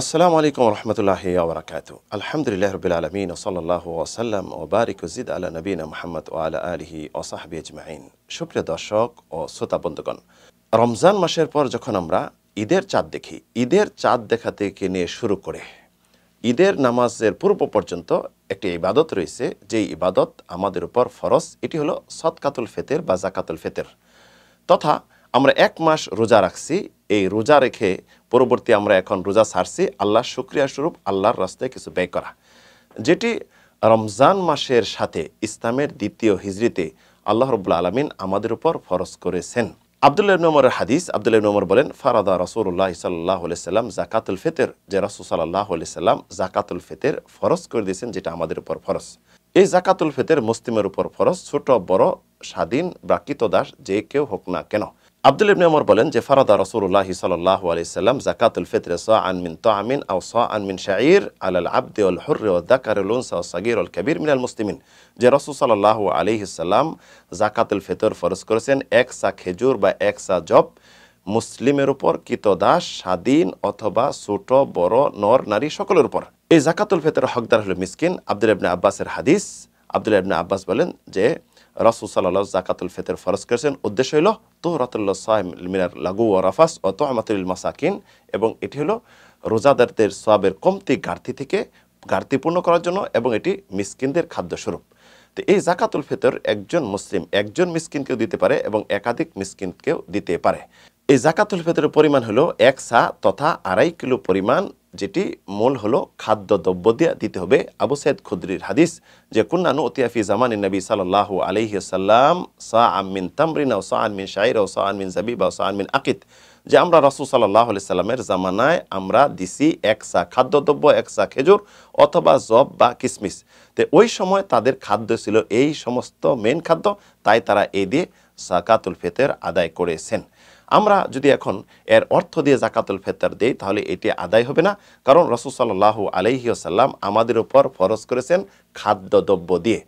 আসসালামু আলাইকুম রহমতুল্লাহ আবরাকাত আলহামদুলিল্লাহ রবিল আলমিন ওসল্লাহ ওসাল্লাম ও বারিক উজিদ আলা নবীন মোহাম্মদ ও আলা আলহি সাহাবি আজমাইন সুপ্রিয় দর্শক ও বন্ধুগণ রমজান মাসের পর যখন আমরা ঈদের চাঁদ দেখি ঈদের চাঁদ দেখা থেকে নিয়ে শুরু করে ঈদের নামাজের পূর্ব পর্যন্ত একটি ইবাদত রয়েছে যেই ইবাদত আমাদের উপর ফরজ এটি হলো সৎকাতুল ফেতের বা জাকাতুল ফেতের তথা আমরা এক মাস রোজা রাখছি এই রোজা রেখে পরবর্তী আমরা এখন রোজা ছাড়ছি আল্লাহ শুক্রিয়া স্বরূপ আল্লাহর রাস্তায় কিছু ব্যয় করা যেটি রমজান মাসের সাথে ইসলামের দ্বিতীয় হিজড়িতে আল্লাহ রবুল্লা আলমিন আমাদের উপর ফরজ করেছেন আবদুল্লাহ ইবনমরের হাদিস আবদুল্লাহ ইবনমর বলেন ফারাদা রসুল্লাহ সাল্লাহ সাল্লাম জাকাতুল ফেতের যে রসুল সাল্লাহ সাল্লাম জাকাতুল ফেতের ফরজ করে দিয়েছেন যেটা আমাদের উপর ফরজ এই জাকাতুল ফেতের মুসলিমের উপর ফরজ ছোট বড় স্বাধীন বা দাস যে কেউ হোক না কেন আব্দুল ইবনে আমর বলেন যে ফারাদা রসুল্লাহ সাল্লাহ সাল্লাম জাকাতুল ফিতরে স আনমিন তো আমিন আও স আনমিন শাঈর আল আব্দে উল হুর দাকারুলুন সা সাগির উল কবির মিনাল মুসলিমিন যে রসুল সাল্লাহ আলিহিসাল্লাম জাকাতুল ফিতর ফরজ করেছেন এক সা খেজুর বা এক সা জব মুসলিমের উপর কিতদাস স্বাধীন অথবা ছোট বড় নর নারী সকলের উপর এই জাকাতুল ফিতর হকদার হল মিসকিন আব্দুল ইবনে আব্বাসের হাদিস আব্দুল ইবনে আব্বাস বলেন যে রাসুল সাল্লাহ জাকাতুল ফেতের ফরজ করেছেন উদ্দেশ্য হলো তোহরাতুল্লাহ সাহেম মিনার লাগু ও রাফাস ও তোহমাতুল মাসাকিন এবং এটি হলো রোজাদারদের সোয়াবের কমতি ঘাটতি থেকে ঘাটতি পূর্ণ করার জন্য এবং এটি মিসকিনদের খাদ্যস্বরূপ তো এই জাকাতুল ফেতর একজন মুসলিম একজন মিসকিনকেও দিতে পারে এবং একাধিক মিসকিনকেও দিতে পারে এই জাকাতুল ফেতরের পরিমাণ হলো এক সা তথা আড়াই কিলো পরিমাণ যেটি মূল হলো খাদ্য দ্রব্য দিয়ে দিতে হবে আবু সৈয়দ খুদ্রির হাদিস যে কুন্নানু অতিয়াফি জামানি নবী আলহি আলহিসাল্লাম সা আমিন তামরিনা ও সা আনমিন শাহির ও সা আনমিন জাবি ও সা আনমিন আকিত যে আমরা রসুল সাল্লাহ আলি সাল্লামের জামানায় আমরা দিছি একসা খাদ্যদ্রব্য একসা খেজুর অথবা জব বা কিসমিস তো ওই সময় তাদের খাদ্য ছিল এই সমস্ত মেন খাদ্য তাই তারা এ দিয়ে সাকাতুল ফেতের আদায় করেছেন আমরা যদি এখন এর অর্থ দিয়ে জাকাতুল ফেতার দেই তাহলে এটি আদায় হবে না কারণ রসুসাল্লাহ আলহিউসাল্লাম আমাদের উপর ফরজ করেছেন খাদ্য দ্রব্য দিয়ে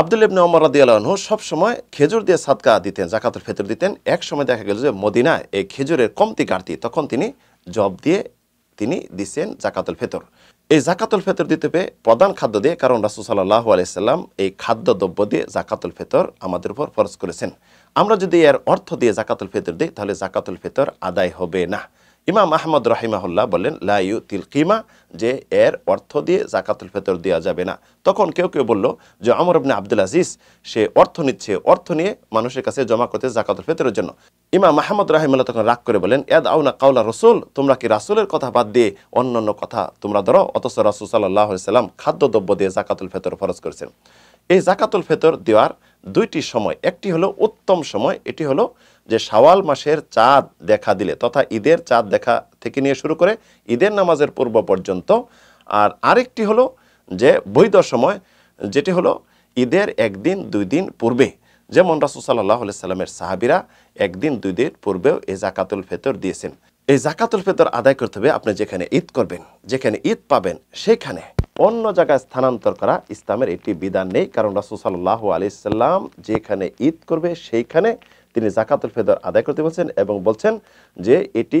আবদুল ইবনে অমর রাদিয়ালহ সবসময় খেজুর দিয়ে সাদকা দিতেন জাকাতুল ফেতর দিতেন এক সময় দেখা গেল যে মদিনা এই খেজুরের কমতি কাটতি তখন তিনি জব দিয়ে তিনি দিছেন জাকাতুল ফেতর এই জাকাতুল ফেতর দিতে পেয়ে প্রধান খাদ্য দিয়ে কারণ রাসুল সাল্লাহ আলাইসাল্লাম এই খাদ্য দ্রব্য দিয়ে জাকাতুল ফেতর আমাদের উপর ফরজ করেছেন আমরা যদি এর অর্থ দিয়ে জাকাতুল ফেতর দিই তাহলে জাকাতুল ফেতর আদায় হবে না ইমাম আহমদ রাহিমাহুল্লাহ বললেন লাইউ তিল কিমা যে এর অর্থ দিয়ে জাকাতুল ফেতর দেওয়া যাবে না তখন কেউ কেউ বলল যে আমর আবনে আব্দুল আজিজ সে অর্থ নিচ্ছে অর্থ নিয়ে মানুষের কাছে জমা করতে জাকাতুল ফেতরের জন্য ইমাম মাহমুদ রাহিমুল্লাহ তখন রাগ করে বলেন এদ আউনা কাউলা রসুল তোমরা কি রাসুলের কথা বাদ দিয়ে অন্য অন্য কথা তোমরা ধরো অথচ রাসুল সাল্লাহ সাল্লাম খাদ্যদ্রব্য দিয়ে জাকাতুল ফেতর ফরজ করেছেন এই জাকাতুল ফেতর দেওয়ার দুইটি সময় একটি হলো উত্তম সময় এটি হলো যে সাওয়াল মাসের চাঁদ দেখা দিলে তথা ঈদের চাঁদ দেখা থেকে নিয়ে শুরু করে ঈদের নামাজের পূর্ব পর্যন্ত আর আরেকটি হলো যে বৈধ সময় যেটি হলো ঈদের একদিন দুই দিন পূর্বে যেমন রাসুসাল্লাহ সাল্লামের সাহাবিরা একদিন দুই দিন পূর্বেও এই জাকাতুল ফেতর দিয়েছেন এই জাকাতুল ফেতর আদায় করতে হবে আপনি যেখানে ঈদ করবেন যেখানে ঈদ পাবেন সেখানে অন্য জায়গায় স্থানান্তর করা ইসলামের একটি বিধান নেই কারণ রাসুল সাল্লাহ আলি যেখানে ঈদ করবে সেইখানে তিনি জাকাতুল ফেদর আদায় করতে বলছেন এবং বলছেন যে এটি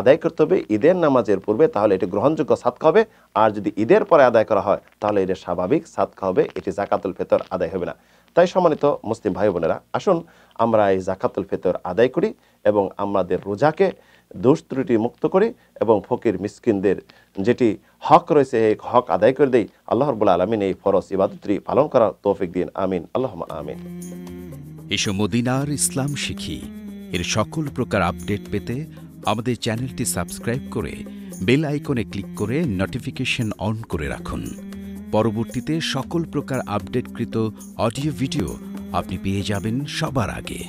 আদায় করতে হবে ঈদের নামাজের পূর্বে তাহলে এটি গ্রহণযোগ্য সাতকা হবে আর যদি ঈদের পরে আদায় করা হয় তাহলে এটা স্বাভাবিক সাতকা হবে এটি জাকাতুল ফেতর আদায় হবে না তাই সম্মানিত মুসলিম ভাই বোনেরা আসুন আমরা এই জাকাতুল ফেতর আদায় করি এবং আমাদের রোজাকে দোষ ত্রুটি মুক্ত করি এবং ফকির মিসকিনদের যেটি হক রয়েছে এই হক আদায় করে দেই আল্লাহ রবুল্লা আলমিন এই ফরজ ইবাদতটি পালন করার তৌফিক দিন আমিন আল্লাহ আমিন এসব মদিনার ইসলাম শিখি এর সকল প্রকার আপডেট পেতে আমাদের চ্যানেলটি সাবস্ক্রাইব করে বেল আইকনে ক্লিক করে নোটিফিকেশন অন করে রাখুন পরবর্তীতে সকল প্রকার আপডেটকৃত অডিও ভিডিও আপনি পেয়ে যাবেন সবার আগে